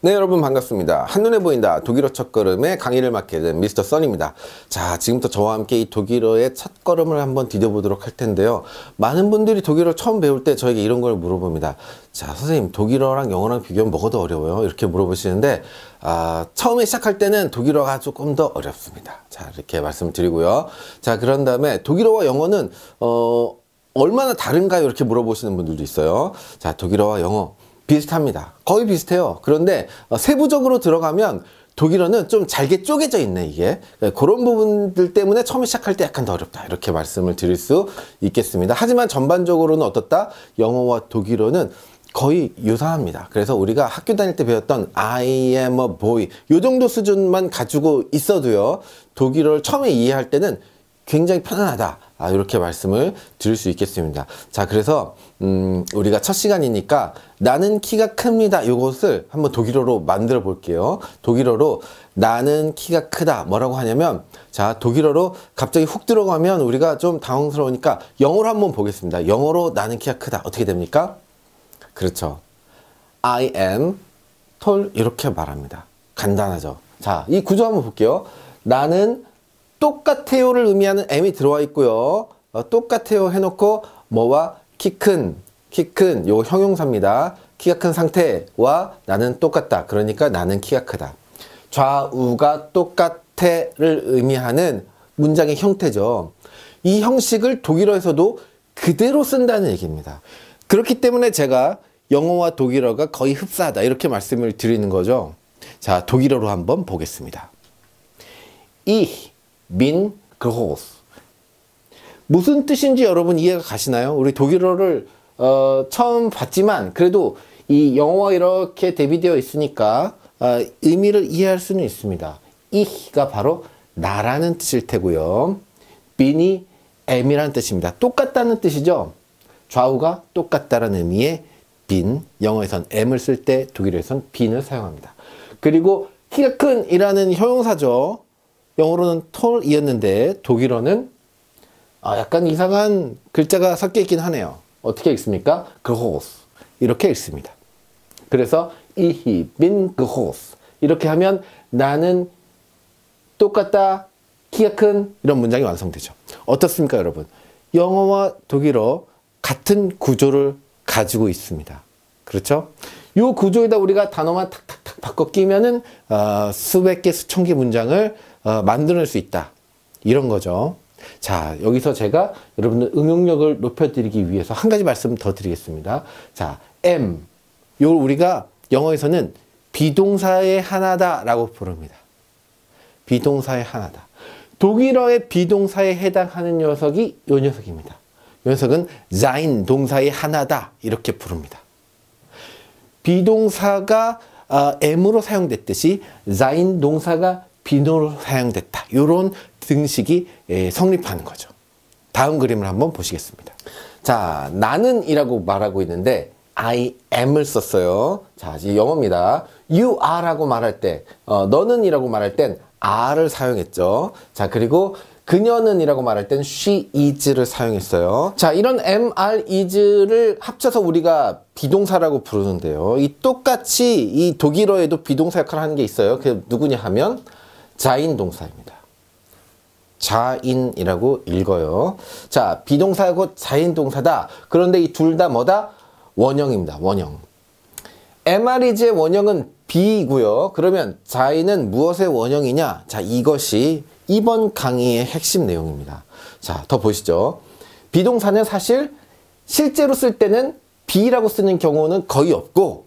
네 여러분 반갑습니다. 한눈에 보인다 독일어 첫걸음의 강의를 맡게 된 미스터 썬입니다자 지금부터 저와 함께 이 독일어의 첫걸음을 한번 디뎌보도록 할 텐데요. 많은 분들이 독일어 처음 배울 때 저에게 이런 걸 물어봅니다. 자 선생님 독일어랑 영어랑 비교하면 뭐가 더 어려워요? 이렇게 물어보시는데 아, 처음에 시작할 때는 독일어가 조금 더 어렵습니다. 자 이렇게 말씀을 드리고요. 자 그런 다음에 독일어와 영어는 어, 얼마나 다른가요? 이렇게 물어보시는 분들도 있어요. 자 독일어와 영어 비슷합니다. 거의 비슷해요. 그런데 어, 세부적으로 들어가면 독일어는 좀 잘게 쪼개져 있네 이게 네, 그런 부분들 때문에 처음 시작할 때 약간 더 어렵다 이렇게 말씀을 드릴 수 있겠습니다 하지만 전반적으로는 어떻다 영어와 독일어는 거의 유사합니다 그래서 우리가 학교 다닐 때 배웠던 I am a boy 요 정도 수준만 가지고 있어도요 독일어를 처음에 이해할 때는 굉장히 편안하다. 아, 이렇게 말씀을 드릴 수 있겠습니다. 자, 그래서 음, 우리가 첫 시간이니까 나는 키가 큽니다. 이것을 한번 독일어로 만들어 볼게요. 독일어로 나는 키가 크다. 뭐라고 하냐면 자, 독일어로 갑자기 훅 들어가면 우리가 좀 당황스러우니까 영어로 한번 보겠습니다. 영어로 나는 키가 크다. 어떻게 됩니까? 그렇죠. I am tall 이렇게 말합니다. 간단하죠. 자, 이 구조 한번 볼게요. 나는 똑같아요를 의미하는 M이 들어와 있고요. 어, 똑같아요 해놓고 뭐와 키 큰, 키 큰, 요 형용사입니다. 키가 큰 상태와 나는 똑같다. 그러니까 나는 키가 크다. 좌우가 똑같애를 의미하는 문장의 형태죠. 이 형식을 독일어에서도 그대로 쓴다는 얘기입니다. 그렇기 때문에 제가 영어와 독일어가 거의 흡사하다 이렇게 말씀을 드리는 거죠. 자, 독일어로 한번 보겠습니다. 이민 그호스 무슨 뜻인지 여러분 이해가 가시나요? 우리 독일어를 어, 처음 봤지만 그래도 이 영어와 이렇게 대비되어 있으니까 어, 의미를 이해할 수는 있습니다. 이가 바로 나라는 뜻일 테고요. 빈이 M이라는 뜻입니다. 똑같다는 뜻이죠. 좌우가 똑같다는 의미의 빈, 영어에선 M을 쓸 때 독일어에선 빈을 사용합니다. 그리고 키가 큰 이라는 형용사죠. 영어로는 톨이었는데 독일어는 아, 약간 이상한 글자가 섞여 있긴 하네요. 어떻게 읽습니까? 그호스 이렇게 읽습니다. 그래서 이히 빈 그호스 이렇게 하면 나는 똑같다 키가 큰 이런 문장이 완성되죠. 어떻습니까 여러분? 영어와 독일어 같은 구조를 가지고 있습니다. 그렇죠? 이 구조에다 우리가 단어만 탁탁탁 바꿔 끼면은 어, 아, 수백 개 수천 개 문장을 어, 만들어낼 수 있다. 이런 거죠. 자, 여기서 제가 여러분들 응용력을 높여드리기 위해서 한 가지 말씀 더 드리겠습니다. 자, am. 요 우리가 영어에서는 비동사의 하나다라고 부릅니다. 비동사의 하나다. 독일어의 비동사에 해당하는 녀석이 요 녀석입니다. 요 녀석은 sein 동사의 하나다 이렇게 부릅니다. 비동사가 어, m 으로 사용됐듯이 sein 동사가 비누로 사용됐다. 이런 등식이 예, 성립하는 거죠. 다음 그림을 한번 보시겠습니다. 자, 나는 이라고 말하고 있는데 I am을 썼어요. 자, 이제 영어입니다. You are라고 말할 때, 어, 너는 이라고 말할 땐 are를 사용했죠. 자, 그리고 그녀는 이라고 말할 땐 she is를 사용했어요. 자, 이런 am, are, is를 합쳐서 우리가 비동사라고 부르는데요. 이 똑같이 이 독일어에도 비동사 역할을 하는 게 있어요. 그 누구냐 하면 자인 동사입니다. 자인이라고 읽어요. 자, 비동사고 자인 동사다. 그런데 이 둘 다 뭐다? 원형입니다. 원형. MR이지의 원형은 B이고요. 그러면 자인은 무엇의 원형이냐? 자, 이것이 이번 강의의 핵심 내용입니다. 자, 더 보시죠. 비동사는 사실 실제로 쓸 때는 B라고 쓰는 경우는 거의 없고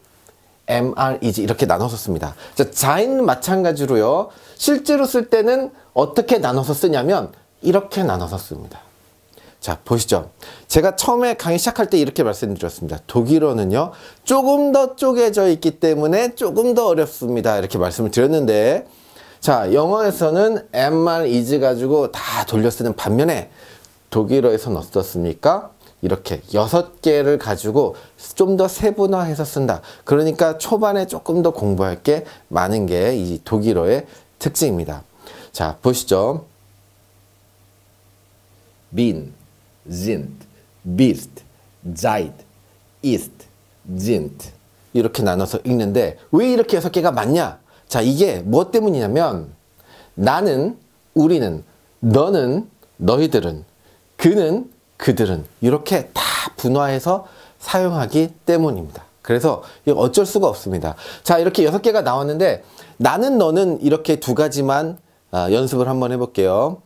m r 이 g 이렇게 나눠서 씁니다. 자, 자인 마찬가지로요. 실제로 쓸 때는 어떻게 나눠서 쓰냐면 이렇게 나눠서 씁니다. 자 보시죠 제가 처음에 강의 시작할 때 이렇게 말씀드렸습니다 독일어는요 조금 더 쪼개져 있기 때문에 조금 더 어렵습니다 이렇게 말씀을 드렸는데 자 영어에서는 m r i g 가지고 다 돌려 쓰는 반면에 독일어에서는 어떻습니까 이렇게 여섯 개를 가지고 좀 더 세분화해서 쓴다. 그러니까 초반에 조금 더 공부할 게 많은 게 이 독일어의 특징입니다. 자, 보시죠. bin, sind, bist, seit, ist, sind 이렇게 나눠서 읽는데 왜 이렇게 여섯 개가 많냐? 자, 이게 무엇 때문이냐면 나는, 우리는, 너는, 너희들은, 그는, 그들은 이렇게 다 분화해서 사용하기 때문입니다. 그래서 어쩔 수가 없습니다. 자, 이렇게 여섯 개가 나왔는데 나는 너는 이렇게 두 가지만 아, 연습을 한번 해볼게요.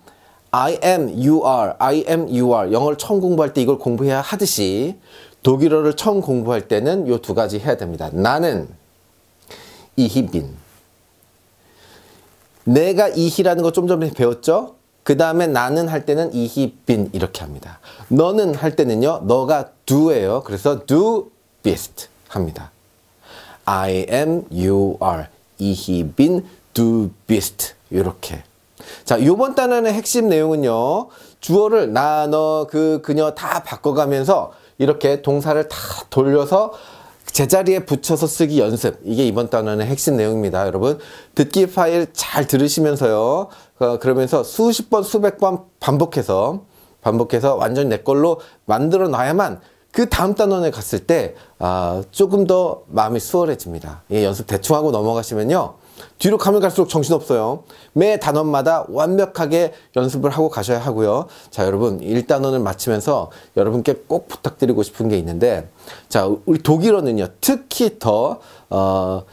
I am, you are, I am, you are. 영어를 처음 공부할 때 이걸 공부해야 하듯이 독일어를 처음 공부할 때는 이 두 가지 해야 됩니다. 나는 이희빈. 내가 이희라는 거 좀 전에 배웠죠? 그 다음에 나는 할 때는 이히 빈 이렇게 합니다. 너는 할 때는요. 너가 do예요. 그래서 do best 합니다. I am, you are, 이히 빈, do best 이렇게 자, 요번 단원의 핵심 내용은요. 주어를 나, 너, 그, 그녀 다 바꿔가면서 이렇게 동사를 다 돌려서 제자리에 붙여서 쓰기 연습. 이게 이번 단원의 핵심 내용입니다. 여러분, 듣기 파일 잘 들으시면서요. 어, 그러면서 수십 번 수백 번 반복해서 반복해서 완전히 내 걸로 만들어 놔야만 그 다음 단원에 갔을 때 아, 조금 더 마음이 수월해집니다 예, 연습 대충 하고 넘어가시면요 뒤로 가면 갈수록 정신없어요 매 단원마다 완벽하게 연습을 하고 가셔야 하고요 자 여러분 1단원을 마치면서 여러분께 꼭 부탁드리고 싶은 게 있는데 자 우리 독일어는요 특히 더 어,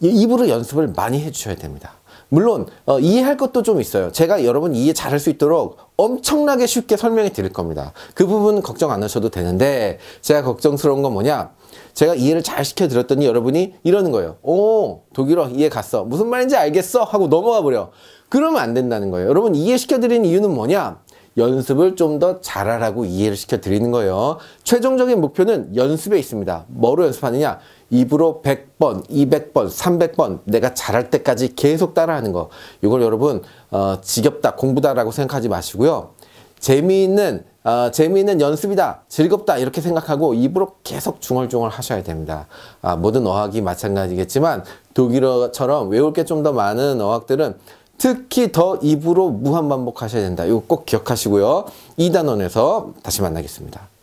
입으로 연습을 많이 해주셔야 됩니다 물론 어, 이해할 것도 좀 있어요. 제가 여러분 이해 잘 할 수 있도록 엄청나게 쉽게 설명해 드릴 겁니다. 그 부분 걱정 안 하셔도 되는데 제가 걱정스러운 건 뭐냐? 제가 이해를 잘 시켜드렸더니 여러분이 이러는 거예요. 오 독일어 이해 갔어. 무슨 말인지 알겠어 하고 넘어가 버려. 그러면 안 된다는 거예요. 여러분 이해시켜드리는 이유는 뭐냐? 연습을 좀 더 잘하라고 이해를 시켜드리는 거예요. 최종적인 목표는 연습에 있습니다. 뭐로 연습하느냐? 입으로 100번, 200번, 300번 내가 잘할 때까지 계속 따라하는 거. 이걸 여러분 어, 지겹다, 공부다라고 생각하지 마시고요. 재미있는 어, 재미있는 연습이다, 즐겁다 이렇게 생각하고 입으로 계속 중얼중얼 하셔야 됩니다. 아, 모든 어학이 마찬가지겠지만 독일어처럼 외울 게 좀 더 많은 어학들은 특히 더 입으로 무한 반복하셔야 된다. 이거 꼭 기억하시고요. 이단원에서 다시 만나겠습니다.